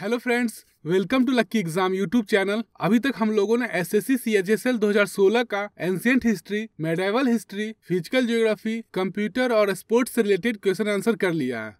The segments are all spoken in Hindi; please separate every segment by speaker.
Speaker 1: Hello friends welcome to Lucky Exam YouTube channel अभी तक हम लोगों ने एस एस सीएचएसएल 2016 का ancient history medieval history physical geography computer और स्पोर्ट्स से रिलेटेड क्वेश्चन आंसर कर लिया है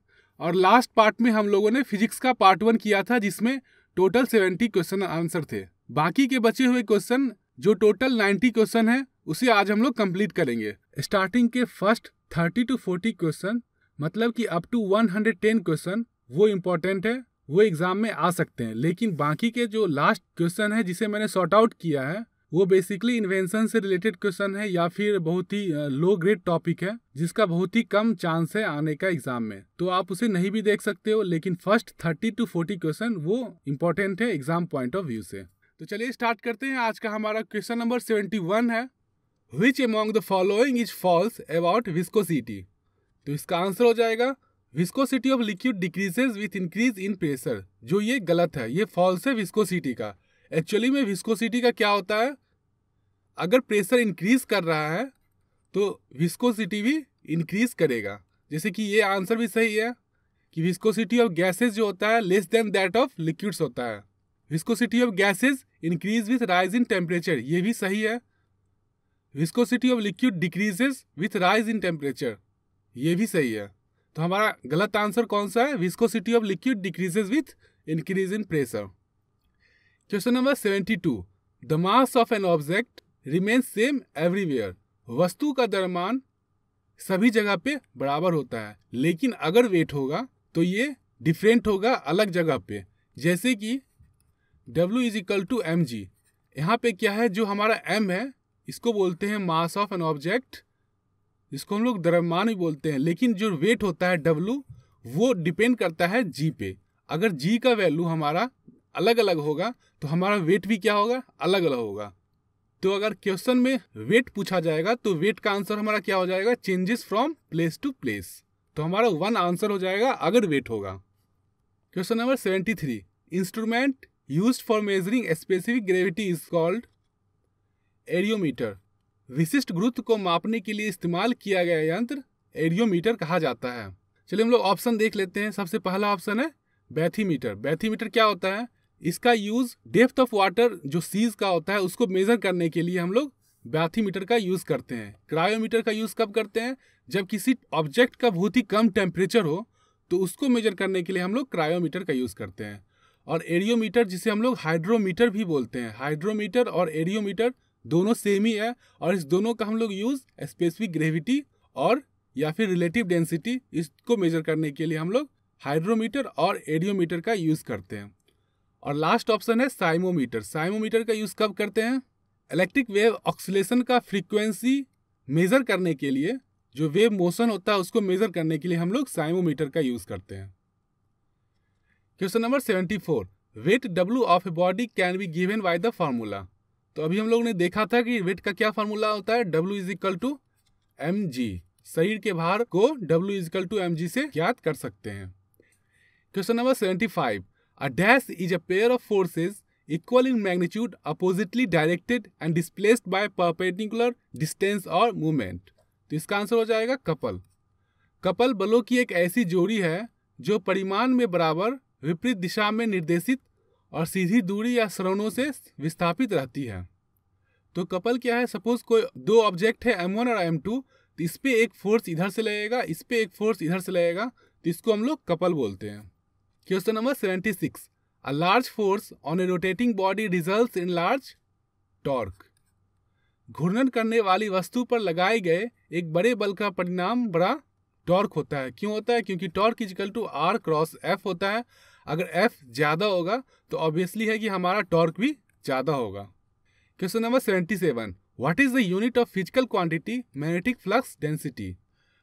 Speaker 1: और लास्ट पार्ट में हम लोगों ने फिजिक्स का पार्ट वन किया था जिसमें टोटल सेवेंटी क्वेश्चन आंसर थे बाकी के बचे हुए क्वेश्चन जो टोटल नाइन्टी क्वेश्चन है उसे आज हम लोग कम्प्लीट करेंगे स्टार्टिंग के first thirty two forty question मतलब कि up to one hundred ten question वो इम्पोर्टेंट है वो एग्ज़ाम में आ सकते हैं लेकिन बाकी के जो लास्ट क्वेश्चन है जिसे मैंने सॉर्ट आउट किया है वो बेसिकली इन्वेंशन से रिलेटेड क्वेश्चन है या फिर बहुत ही लो ग्रेड टॉपिक है जिसका बहुत ही कम चांस है आने का एग्जाम में तो आप उसे नहीं भी देख सकते हो लेकिन first thirty two forty question वो इम्पोर्टेंट है एग्जाम पॉइंट ऑफ व्यू से तो चलिए स्टार्ट करते हैं आज का हमारा क्वेश्चन नंबर सेवेंटी वन है which among the following is false about viscosity तो इसका आंसर हो जाएगा viscosity of liquid decreases with increase in pressure जो ये गलत है ये फॉल्स है विस्कोसिटी का एक्चुअली में विस्कोसिटी का क्या होता है अगर प्रेशर इंक्रीज कर रहा है तो विस्कोसिटी भी इंक्रीज करेगा जैसे कि ये आंसर भी सही है कि विस्कोसिटी ऑफ गैसेज जो होता है less than that of liquids होता है viscosity of gases increases with rise in temperature ये भी सही है viscosity of liquid decreases with rise in temperature ये भी सही है तो हमारा गलत आंसर कौन सा है viscosity of liquid decreases with increase in pressure question number seventy two the mass of an object remain same everywhere वस्तु का दरमान सभी जगह पे बराबर होता है लेकिन अगर वेट होगा तो ये डिफरेंट होगा अलग जगह पे जैसे कि W is equal to M G यहाँ पे क्या है जो हमारा m है इसको बोलते हैं मास ऑफ एन ऑब्जेक्ट जिसको हम लोग द्रव्यमान भी बोलते हैं लेकिन जो वेट होता है डब्लू वो डिपेंड करता है जी पे अगर जी का वैल्यू हमारा अलग अलग होगा तो हमारा वेट भी क्या होगा अलग अलग होगा तो अगर क्वेश्चन में वेट पूछा जाएगा तो वेट का आंसर हमारा क्या हो जाएगा changes from place to place तो हमारा वन आंसर हो जाएगा अगर वेट होगा question number seventy three instrument use for measuring specific gravity is called areometer विशिष्ट गुरुत्व को मापने के लिए इस्तेमाल किया गया यंत्र एरियोमीटर कहा जाता है चलिए हम लोग ऑप्शन देख लेते हैं सबसे पहला ऑप्शन है बैथीमीटर बैथीमीटर क्या होता है इसका यूज डेप्थ ऑफ वाटर जो सीज का होता है उसको मेजर करने के लिए हम लोग बैथीमीटर का यूज करते हैं क्रायोमीटर का यूज कब करते हैं जब किसी ऑब्जेक्ट का बहुत ही कम टेम्परेचर हो तो उसको मेजर करने के लिए हम लोग क्रायोमीटर का यूज करते हैं और एरियोमीटर जिसे हम लोग हाइड्रोमीटर भी बोलते हैं हाइड्रोमीटर और एरियोमीटर दोनों सेम ही है और इस दोनों का हम लोग यूज़ स्पेसिफिक ग्रेविटी और या फिर रिलेटिव डेंसिटी इसको मेजर करने के लिए हम लोग हाइड्रोमीटर और एडियोमीटर का यूज़ करते हैं और लास्ट ऑप्शन है साइमोमीटर साइमोमीटर का यूज़ कब करते हैं इलेक्ट्रिक वेव ऑक्सीलेशन का फ्रीक्वेंसी मेज़र करने के लिए जो वेव मोशन होता है उसको मेज़र करने के लिए हम लोग साइमोमीटर का यूज़ करते हैं question number seventy four weight W of a body can be given by the formula तो अभी हम लोग ने देखा था कि वेट का क्या फॉर्मूला होता है W is equal to M G शरीर के भार को W is equal to M G से ज्ञात कर सकते हैं question number seventy five a dash is a pair of forces equal in magnitude oppositely directed and displaced by perpendicular distance और मूवमेंट तो इसका आंसर हो जाएगा कपल कपल बलों की एक ऐसी जोड़ी है जो परिमाण में बराबर विपरीत दिशा में निर्देशित और सीधी दूरी या श्रवणों से विस्थापित रहती है तो कपल क्या है सपोज कोई दो ऑब्जेक्ट है एम वन और एम टू तो इस पर एक फोर्स इधर से लगेगा इस पर एक फोर्स इधर से लगेगा तो इसको हम लोग कपल बोलते हैं question number seventy six a large force on a rotating body result in large torque घूर्णन करने वाली वस्तु पर लगाए गए एक बड़े बल का परिणाम बड़ा टॉर्क होता है क्यों होता है क्योंकि torque is equal to R cross F होता है अगर एफ ज़्यादा होगा तो ऑब्वियसली है कि हमारा टॉर्क भी ज़्यादा होगा question number seventy seven what is the unit of physical quantity magnetic flux density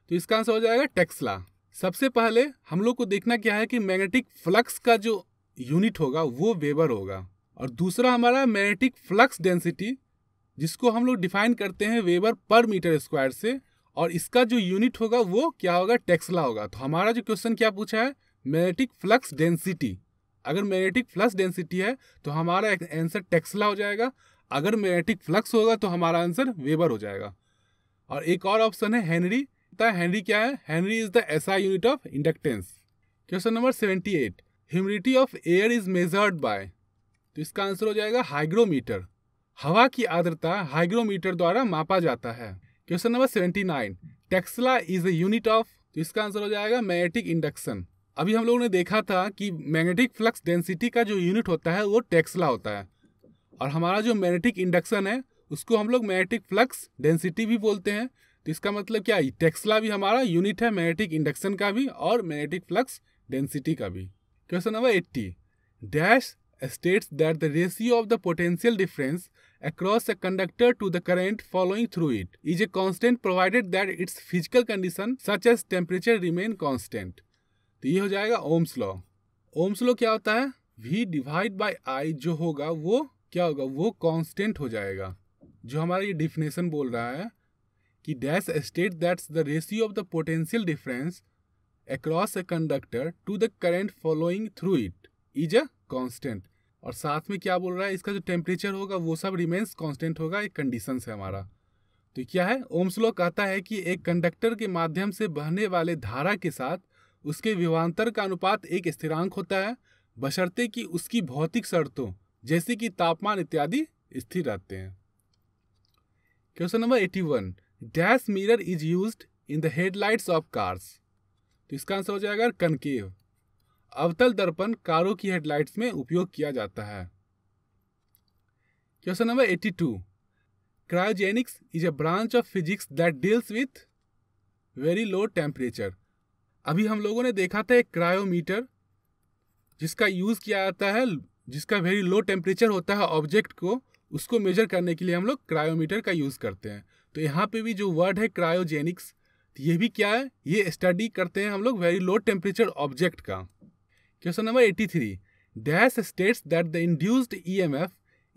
Speaker 1: तो इसका आंसर हो जाएगा टेक्सला सबसे पहले हम लोग को देखना क्या है कि मैग्नेटिक फ्लक्स का जो यूनिट होगा वो वेबर होगा और दूसरा हमारा मैग्नेटिक फ्लक्स डेंसिटी जिसको हम लोग डिफाइन करते हैं वेबर पर मीटर स्क्वायर से और इसका जो यूनिट होगा वो क्या होगा टेक्सला होगा तो हमारा जो क्वेश्चन क्या पूछा है मैग्नेटिक फ्लक्स डेंसिटी अगर मैग्नेटिक फ्लक्स डेंसिटी है तो हमारा आंसर टेक्सला हो जाएगा अगर मैग्नेटिक फ्लक्स होगा तो हमारा आंसर वेबर हो जाएगा और एक और ऑप्शन है हेनरी हेनरी क्या है henry is the SI unit of inductance question number seventy eight humidity of air is measured by तो इसका आंसर हो जाएगा हाइग्रोमीटर हवा की आर्द्रता हाइग्रोमीटर द्वारा मापा जाता है question number seventy nine tesla is a unit of तो इसका आंसर हो जाएगा मैग्नेटिक इंडक्शन अभी हम लोगों ने देखा था कि मैग्नेटिक फ्लक्स डेंसिटी का जो यूनिट होता है वो टेक्सला होता है और हमारा जो मैग्नेटिक इंडक्शन है उसको हम लोग मैग्नेटिक फ्लक्स डेंसिटी भी बोलते हैं तो इसका मतलब क्या है टेक्सला भी हमारा यूनिट है मैग्नेटिक इंडक्शन का भी और मैग्नेटिक फ्लक्स डेंसिटी का भी question number eighty dash states that the ratio of the potential difference across a conductor to the current following through it is a constant provided that its physical condition such as temperature remain constant तो ये हो जाएगा ओम्स लॉ ओम्स लॉ क्या होता है वी डिवाइड बाय आई जो होगा वो क्या होगा वो कांस्टेंट हो जाएगा जो हमारा ये डिफिनेशन बोल रहा है कि dash state that's the ratio of the potential difference across a conductor to the current following through it is a constant और साथ में क्या बोल रहा है इसका जो टेम्परेचर होगा वो सब रिमेन्स कॉन्स्टेंट होगा एक कंडीशन है हमारा तो क्या है ओम्सलो कहता है कि एक कंडक्टर के माध्यम से बहने वाले धारा के साथ उसके विवांतर का अनुपात एक स्थिरांक होता है बशर्ते कि उसकी भौतिक शर्तों जैसे कि तापमान इत्यादि स्थिर रहते हैं question number eighty one dash mirror is use in the headlights of cars तो इसका आंसर हो जाएगा कनकेव अवतल दर्पण कारों की हेडलाइट्स में उपयोग किया जाता है question number eighty two cryogenics is a branch of physics that deals with very low temperature अभी हम लोगों ने देखा था एक क्रायोमीटर जिसका यूज़ किया जाता है जिसका वेरी लो टेम्परेचर होता है ऑब्जेक्ट को उसको मेजर करने के लिए हम लोग क्रायोमीटर का यूज़ करते हैं तो यहाँ पे भी जो वर्ड है क्रायोजेनिक्स ये भी क्या है ये स्टडी करते हैं हम लोग वेरी लो टेम्परेचर ऑब्जेक्ट का question number eighty three dash states that the induced E M F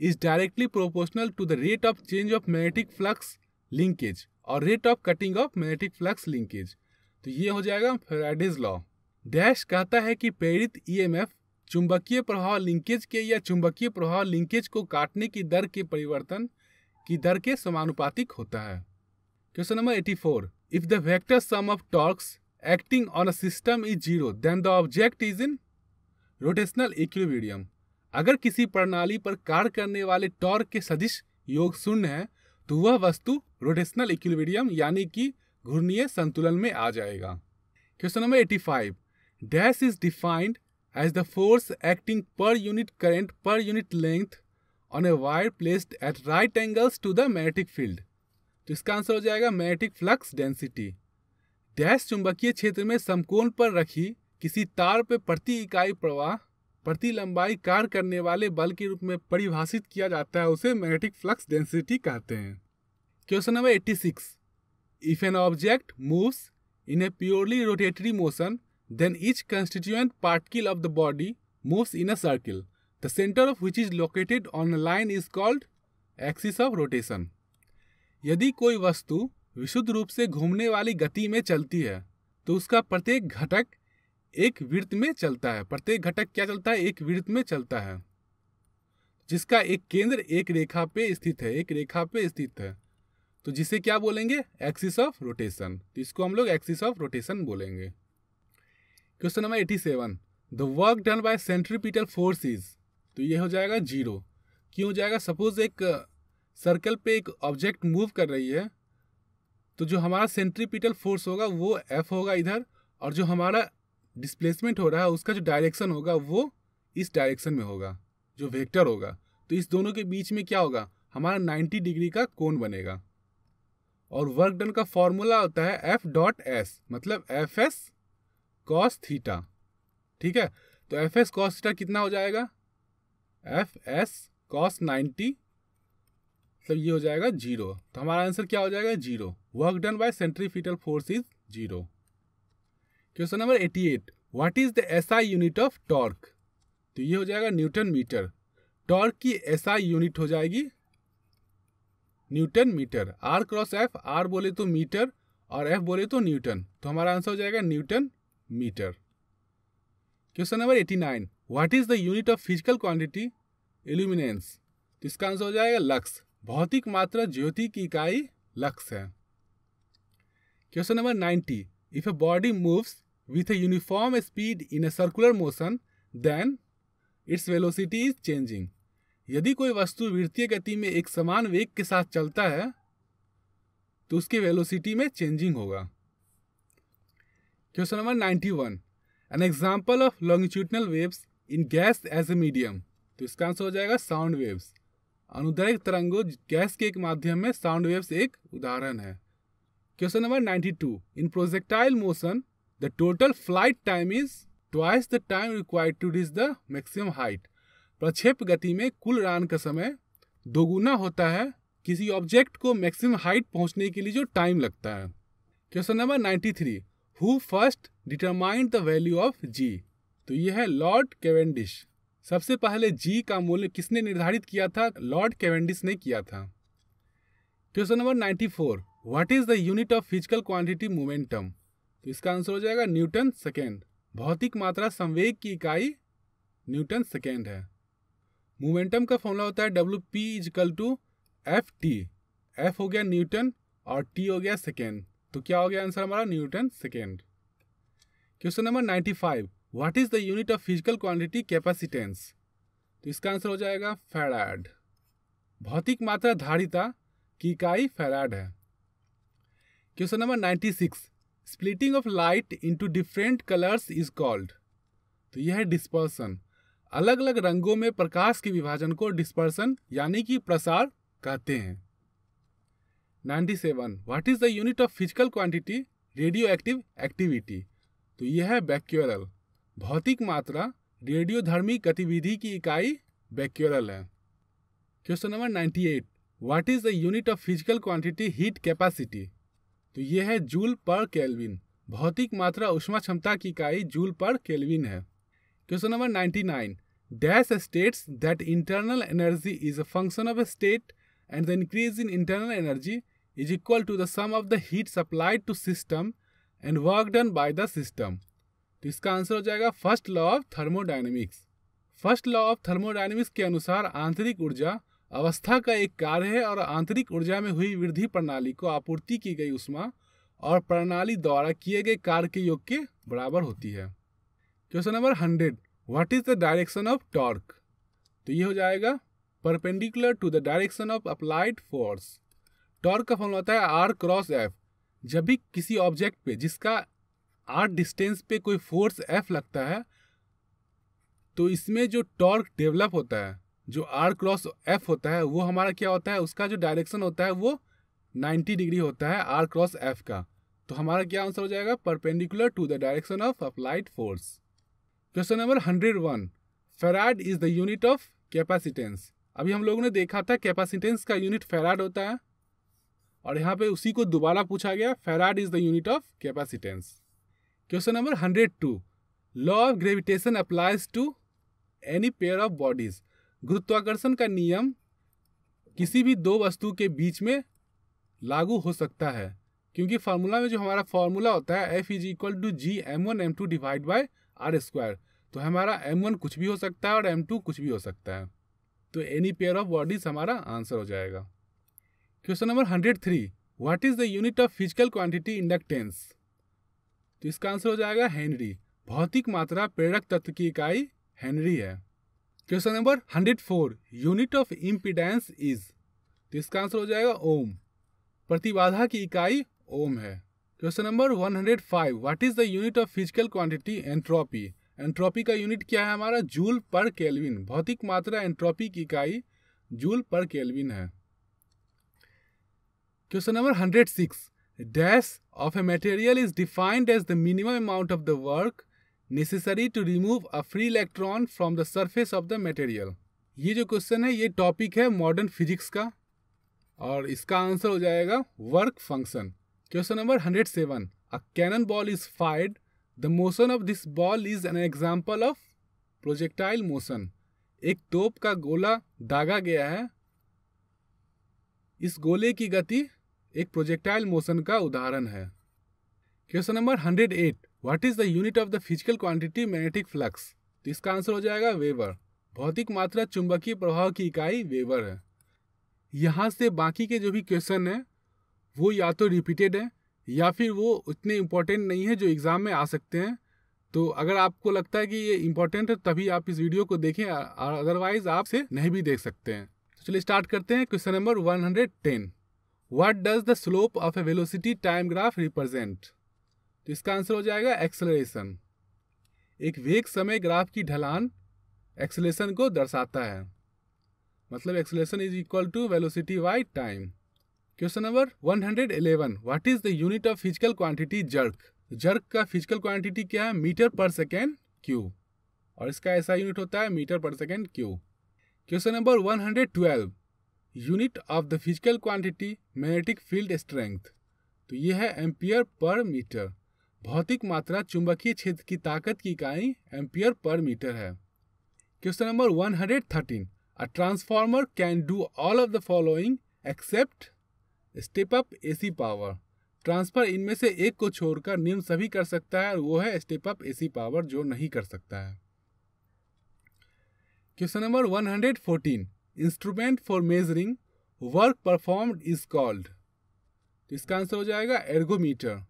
Speaker 1: is directly proportional to the rate of change of magnetic flux linkage और rate of cutting of magnetic flux linkage तो ये हो जाएगा फ्राइडेज लॉ डैश कहता है कि प्रेरित ईएमएफ e चुंबकीय प्रभाव लिंकेज के या चुंबकीय प्रभाव लिंकेज को काटने की दर के परिवर्तन की दर के समानुपातिक होता है question number 84 if the vector sum of torques acting on a system is zero then the object is in rotational equilibrium अगर किसी प्रणाली पर कार्य करने वाले टॉर्क के सदिश योग शून्य है तो वह वस्तु रोटेशनल इक्विलिब्रियम यानी कि घूर्णीय संतुलन में आ जाएगा question number 85 dash is defined as the force acting per unit current per unit length on a wire placed at right angles to the magnetic field तो इसका आंसर हो जाएगा मैग्नेटिक फ्लक्स डेंसिटी डैश चुंबकीय क्षेत्र में समकोण पर रखी किसी तार पर प्रति इकाई प्रवाह प्रति लंबाई कार्य करने वाले बल के रूप में परिभाषित किया जाता है उसे मैग्नेटिक फ्लक्स डेंसिटी कहते हैं question number 86 If an object moves in a purely rotatory motion, then each constituent particle of the body moves in a circle, the center of which is located on a line is called axis of rotation. यदि कोई वस्तु विशुद्ध रूप से घूमने वाली गति में चलती है तो उसका प्रत्येक घटक एक वृत्त में चलता है प्रत्येक घटक क्या चलता है एक वृत्त में चलता है जिसका एक केंद्र एक रेखा पे स्थित है एक रेखा पे स्थित है तो जिसे क्या बोलेंगे एक्सिस ऑफ रोटेशन तो इसको हम लोग एक्सिस ऑफ रोटेशन बोलेंगे question number eighty seven the work done by centripetal force is तो ये हो जाएगा जीरो क्यों हो जाएगा सपोज एक सर्कल uh, पे एक ऑब्जेक्ट मूव कर रही है तो जो हमारा सेंट्रीपिटल फोर्स होगा वो एफ होगा इधर और जो हमारा डिस्प्लेसमेंट हो रहा है उसका जो डायरेक्शन होगा वो इस डायरेक्शन में होगा जो वेक्टर होगा तो इस दोनों के बीच में क्या होगा हमारा 90 डिग्री का कोण बनेगा और वर्क डन का फॉर्मूला होता है एफ डॉट एस मतलब एफ एस कॉस थीटा ठीक है तो एफ एस कॉस थीटा कितना हो जाएगा एफ एस कॉस नाइन्टी मतलब ये हो जाएगा जीरो तो हमारा आंसर क्या हो जाएगा zero work done by centripetal force is zero question number eighty eight what is the S I unit of torque तो ये हो जाएगा न्यूटन मीटर टॉर्क की एस आई यूनिट हो जाएगी newton metre R cross F R बोले तो मीटर और एफ बोले तो न्यूटन तो हमारा आंसर हो जाएगा newton metre question number eighty nine what is the unit of physical quantity illuminance तो इसका आंसर हो जाएगा लक्स भौतिक मात्रा ज्योति की इकाई लक्स है question number ninety if a body moves with a uniform speed in a circular motion then its velocity is changing यदि कोई वस्तु वृत्तीय गति में एक समान वेग के साथ चलता है तो उसकी वेलोसिटी में चेंजिंग होगा question number ninety one an example of longitudinal waves in gas as a medium तो इसका आंसर हो जाएगा साउंड वेव्स अनुदायक तरंगों गैस के एक माध्यम में साउंड वेव्स एक उदाहरण है question number ninety two in projectile motion the total flight time is twice the time required to reach the maximum height प्रक्षेप गति में कुल रान का समय दोगुना होता है किसी ऑब्जेक्ट को मैक्सिमम हाइट पहुंचने के लिए जो टाइम लगता है question number ninety three who first determined the value of G तो यह है लॉर्ड केवेंडिश सबसे पहले जी का मूल्य किसने निर्धारित किया था लॉर्ड केवेंडिस ने किया था question number ninety four what is the unit of physical quantity momentum तो इसका आंसर हो जाएगा न्यूटन सेकेंड भौतिक मात्रा संवेग की इकाई न्यूटन सेकेंड है मोमेंटम का फॉर्मूला होता है W P is equal to F T F हो गया न्यूटन और टी हो गया सेकेंड तो क्या हो गया आंसर हमारा newton second question number ninety five what is the unit of physical quantity capacitance तो इसका आंसर हो जाएगा फेराड भौतिक मात्रा धारिता की इकाई फेराड है question number ninety six splitting of light into different colours is called तो यह है डिस्पर्सन अलग अलग रंगों में प्रकाश के विभाजन को डिस्पर्सन यानी कि प्रसार कहते हैं 97. Seven what is the unit of physical quantity radioactive activity तो यह है बैक्यूरल भौतिक मात्रा रेडियोधर्मी गतिविधि की इकाई बैक्यूरल है question number 98. Eight what is the unit of physical quantity heat capacity तो यह है जूल पर केल्विन भौतिक मात्रा उष्मा क्षमता की इकाई जूल पर केल्विन है question number ninety nine dash states that internal energy is a function of a state and the increase in internal energy is equal to the sum of the heat supplied to system and work done by the system तो इसका आंसर हो जाएगा first law of thermodynamics first law of thermodynamics के अनुसार आंतरिक ऊर्जा अवस्था का एक कार्य है और आंतरिक ऊर्जा में हुई वृद्धि प्रणाली को आपूर्ति की गई उष्मा और प्रणाली द्वारा किए गए कार्य के योग के बराबर होती है question number hundred what is the direction of torque तो ये हो जाएगा perpendicular to the direction of applied force torque का फॉर्म होता है आर क्रॉस एफ जब भी किसी ऑब्जेक्ट पे जिसका आर डिस्टेंस पे कोई फोर्स एफ लगता है तो इसमें जो टॉर्क डेवलप होता है जो आर क्रॉस एफ होता है वो हमारा क्या होता है उसका जो डायरेक्शन होता है वो 90 डिग्री होता है आर क्रॉस एफ का तो हमारा क्या आंसर हो जाएगा perpendicular to the direction of applied force question number hundred one farad is the unit of capacitance अभी हम लोगों ने देखा था कैपेसिटेंस का यूनिट फेराड होता है और यहाँ पे उसी को दोबारा पूछा गया farad is the unit of capacitance question number hundred two law of gravitation applies to any pair of bodies गुरुत्वाकर्षण का नियम किसी भी दो वस्तु के बीच में लागू हो सकता है क्योंकि फार्मूला में जो हमारा फार्मूला होता है F is equal to G M one M two divide by R square तो हमारा एम वन कुछ भी हो सकता है और एम टू कुछ भी हो सकता है तो एनी पेयर ऑफ बॉडीज हमारा आंसर हो जाएगा question number hundred three what is the unit of physical quantity inductance तो इसका आंसर हो जाएगा हेनरी भौतिक मात्रा प्रेरक तत्व की इकाई हेनरी है question number hundred four unit of impedance is तो इसका आंसर हो जाएगा ओम प्रतिबाधा की इकाई ओम है question number 105 what is the unit of physical quantity entropy entropy का यूनिट क्या है हमारा जूल पर केल्विन भौतिक मात्रा एंट्रोपी की इकाई जूल पर केल्विन है question number 106 dash of a material is defined as the minimum amount of the work necessary to remove a free electron from the surface of the material ये जो क्वेश्चन है ये टॉपिक है मॉडर्न फिजिक्स का और इसका आंसर हो जाएगा work function hundred seven a cannon ball is fired. The motion of this ball is an example of projectile motion एक तोप का गोला दागा गया है इस गोले की गति एक प्रोजेक्टाइल मोशन का उदाहरण है question number hundred eight what is the unit of the physical quantity magnetic flux तो इसका आंसर हो जाएगा वेबर भौतिक मात्रा चुंबकीय प्रभाव की इकाई वेबर है यहाँ से बाकी के जो भी क्वेश्चन हैं वो या तो रिपीटेड है या फिर वो उतने इम्पोर्टेंट नहीं है जो एग्ज़ाम में आ सकते हैं तो अगर आपको लगता है कि ये इम्पोर्टेंट है तभी आप इस वीडियो को देखें और अदरवाइज आप से नहीं भी देख सकते हैं तो चलिए स्टार्ट करते हैं question number 110 what does the slope of a velocity time graph represent तो इसका आंसर हो जाएगा एक्सलेशन एक वेग समय ग्राफ की ढलान एक्सलेशन को दर्शाता है मतलब acceleration is equal to velocity by time question number 111 what is the unit of physical quantity jerk jerk का फिजिकल क्वांटिटी क्या है मीटर पर सेकेंड क्यू और इसका ऐसा यूनिट होता है मीटर पर second cube question number 112 unit of the physical quantity magnetic field strength तो ये है एम्पियर पर मीटर भौतिक मात्रा चुंबकीय क्षेत्र की ताकत की इकाई एम्पियर पर मीटर है question number 113 a transformer can do all of the following except step up AC power transfer इनमें से एक को छोड़कर निम्न सभी कर सकता है और वो है स्टेप अप एसी पावर जो नहीं कर सकता है question number 114 instrument for measuring work performed is called तो इसका आंसर हो जाएगा एर्गोमीटर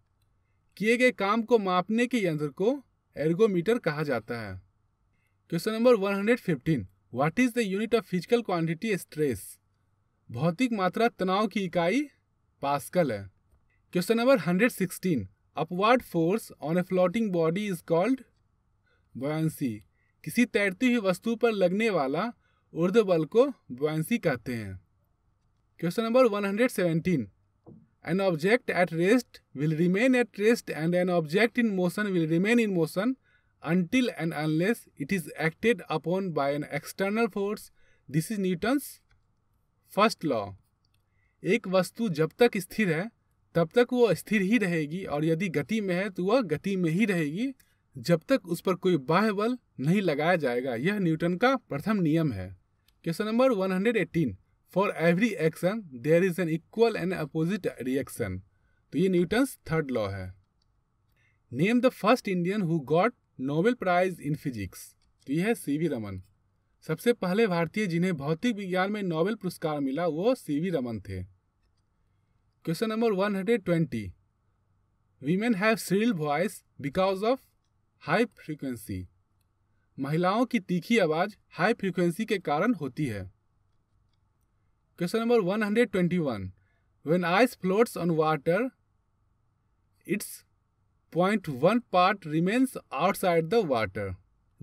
Speaker 1: किए गए काम को मापने के यंत्र को एर्गोमीटर कहा जाता है question number 115 what is the unit of physical quantity stress भौतिक मात्रा तनाव की इकाई पास्कल है question number hundred sixteen upward force on a floating body is called buoyancy किसी तैरती हुई वस्तु पर लगने वाला ऊर्ध बल को बोयंसी कहते हैं question number one hundred seventeen an object at rest will remain at rest and an object in motion will remain in motion until and unless it is acted upon by an external force this is Newton's first law एक वस्तु जब तक स्थिर है तब तक वो स्थिर ही रहेगी और यदि गति में है तो वह गति में ही रहेगी जब तक उस पर कोई बाह्य बल नहीं लगाया जाएगा यह न्यूटन का प्रथम नियम है question number 118 for every action there is an equal and opposite reaction तो ये न्यूटन्स थर्ड लॉ है name the first Indian who got Nobel prize in physics तो यह है सी वी रमन सबसे पहले भारतीय जिन्हें भौतिक विज्ञान में नोबेल पुरस्कार मिला वो सी वी रमन थे question number one hundred twenty women have shrill voice because of high frequency महिलाओं की तीखी आवाज हाई फ्रीक्वेंसी के कारण होती है question number one hundred twenty one when ice floats on water its point one part remains outside the water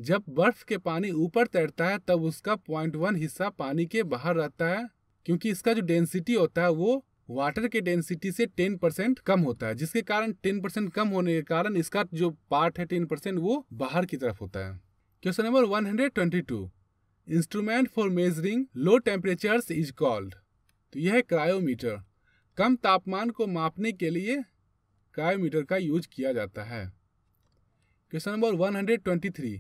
Speaker 1: जब बर्फ के पानी ऊपर तैरता है तब उसका पॉइंट वन हिस्सा पानी के बाहर रहता है क्योंकि इसका जो डेंसिटी होता है वो वाटर के डेंसिटी से टेन परसेंट कम होता है जिसके कारण टेन परसेंट कम होने के कारण इसका जो पार्ट है टेन परसेंट वो बाहर की तरफ होता है question number one hundred twenty two instrument for measuring low temperature is called तो यह है क्रायोमीटर कम तापमान को मापने के लिए क्रायोमीटर का यूज किया जाता है question number one hundred twenty three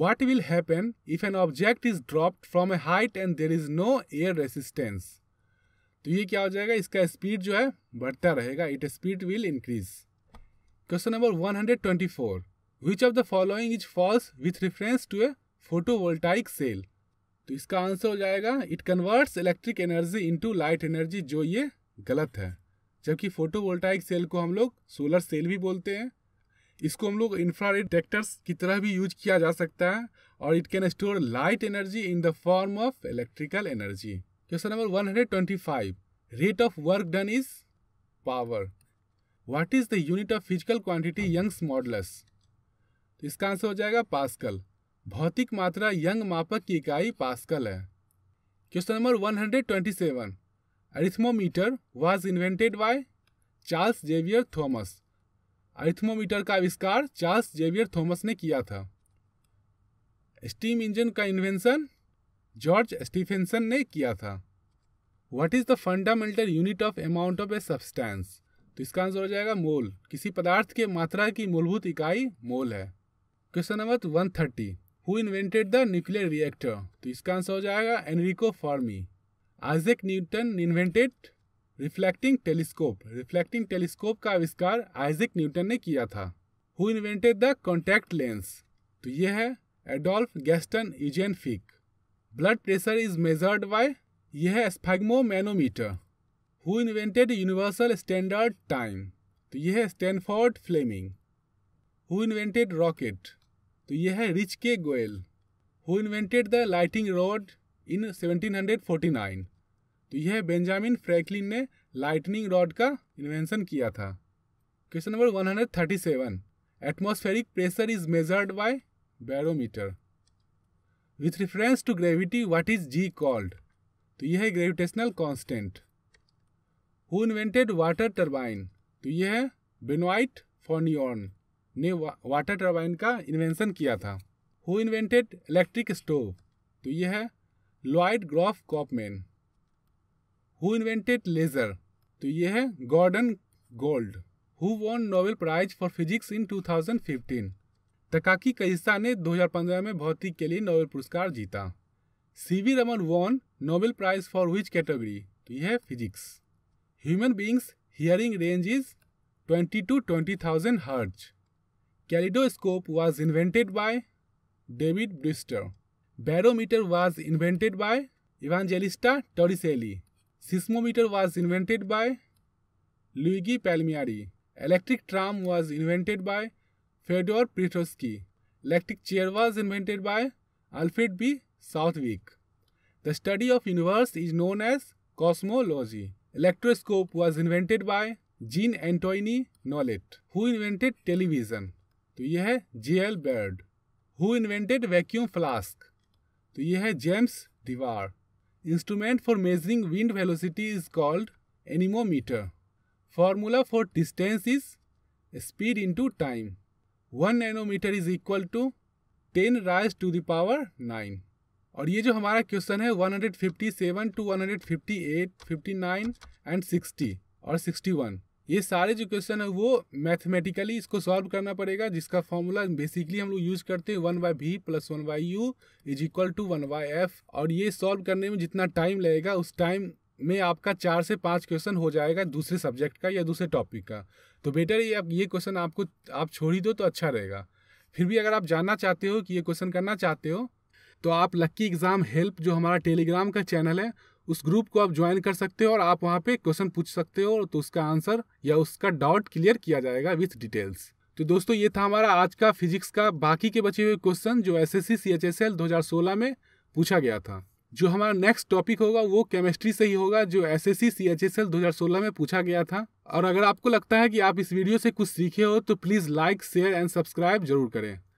Speaker 1: What will happen if an object is dropped from a height and there is no air resistance? तो ये क्या हो जाएगा इसका स्पीड जो है बढ़ता रहेगा it speed will increase question number 124 which of the following is false with reference to a photovoltaic cell तो इसका आंसर हो जाएगा it converts electric energy into light energy जो ये गलत है जबकि फोटोवोल्टाइक सेल को हम लोग सोलर सेल भी बोलते हैं इसको हम लोग इंफ्रारेड डिटेक्टर्स की तरह भी यूज किया जा सकता है और it can store light energy in the form of electrical energy question number 125 rate of work done is power what is the unit of physical quantity Young's modulus तो इसका आंसर हो जाएगा पास्कल भौतिक मात्रा यंग मापक की इकाई पास्कल है question number 127 arithmometer was invented by Charles Xavier Thomas arithmometer का आविष्कार चार्ल्स जेवियर थॉमस ने किया था स्टीम इंजन का इन्वेंशन जॉर्ज स्टीफेंसन ने किया था what is the fundamental unit of amount of a substance तो इसका आंसर हो जाएगा मोल किसी पदार्थ के मात्रा की मूलभूत इकाई मोल है question number one thirty who invented the nuclear reactor तो इसका आंसर हो जाएगा Enrico Fermi Isaac Newton invented reflecting telescope reflecting telescope का आविष्कार आइजक न्यूटन ने किया था who invented the contact lens तो ये है Adolf Gaston Eugen Fick blood pressure is measured by यह है manometer who invented universal standard time तो यह है Sandford Fleming who invented rocket तो यह है रिच के गोयल who invented the lighting rod in seventeen hundred forty nine तो यह बेंजामिन फ्रैंकलिन ने लाइटनिंग रॉड का इन्वेंशन किया था question number 137 atmospheric pressure is measured by barometer with reference to gravity what is G called तो यह है gravitational constant who invented water turbine तो यह है बेनवाइट फॉर्नियॉर्न ने वाटर टर्बाइन का इन्वेंशन किया था हु इन्वेंटेड इलेक्ट्रिक स्टोव तो यह है Lloyd Groff Copeman who invented laser तो ये है Gordon Gould who won Nobel prize for physics in 2015 Takaaki Kajita ने 2015 में भौतिक के लिए नोबेल पुरस्कार जीता C V Raman won Nobel prize for which category तो यह है physics human beings hearing range is twenty to twenty thousand hertz kaleidoscope was invented by David Brewster barometer was invented by Evangelista Torricelli Seismometer was invented by Luigi Palmieri. Electric tram was invented by Fyodor Petrovsky. Electric chair was invented by Alfred B. Southwick. The study of universe is known as cosmology. Electroscope was invented by Jean Antoine Nollet who invented television तो यह है J L Baird who invented vacuum flask तो यह है James Dewar Instrument for measuring wind velocity is called anemometer. Formula for distance is speed into time. 1 nanometer is equal to 10 raised to the power 9 और ये जो हमारा क्वेश्चन है 157 टू 158, 59 एंड 60 और 61 ये सारे जो क्वेश्चन है वो मैथमेटिकली इसको सॉल्व करना पड़ेगा जिसका फॉर्मूला बेसिकली हम लोग यूज करते हैं one by V plus one by U is equal to one by F और ये सॉल्व करने में जितना टाइम लगेगा उस टाइम में आपका चार से पाँच क्वेश्चन हो जाएगा दूसरे सब्जेक्ट का या दूसरे टॉपिक का तो बेटर ये आप ये क्वेश्चन आपको आप छोड़ ही दो तो अच्छा रहेगा फिर भी अगर आप जानना चाहते हो कि ये क्वेश्चन करना चाहते हो तो आप लक्की एग्ज़ाम हेल्प जो हमारा टेलीग्राम का चैनल है उस ग्रुप को आप ज्वाइन कर सकते हो और आप वहाँ पे क्वेश्चन पूछ सकते हो तो उसका आंसर या उसका डाउट क्लियर किया जाएगा विथ डिटेल्स तो दोस्तों ये था हमारा आज का फिजिक्स का बाकी के बचे हुए क्वेश्चन जो S S C C H S L दो हज़ार सोलह में पूछा गया था जो हमारा नेक्स्ट टॉपिक होगा वो केमिस्ट्री से ही होगा जो S S C C H S L दो हज़ार सोलह में पूछा गया था और अगर आपको लगता है कि आप इस वीडियो से कुछ सीखे हो तो please like share and subscribe जरूर करें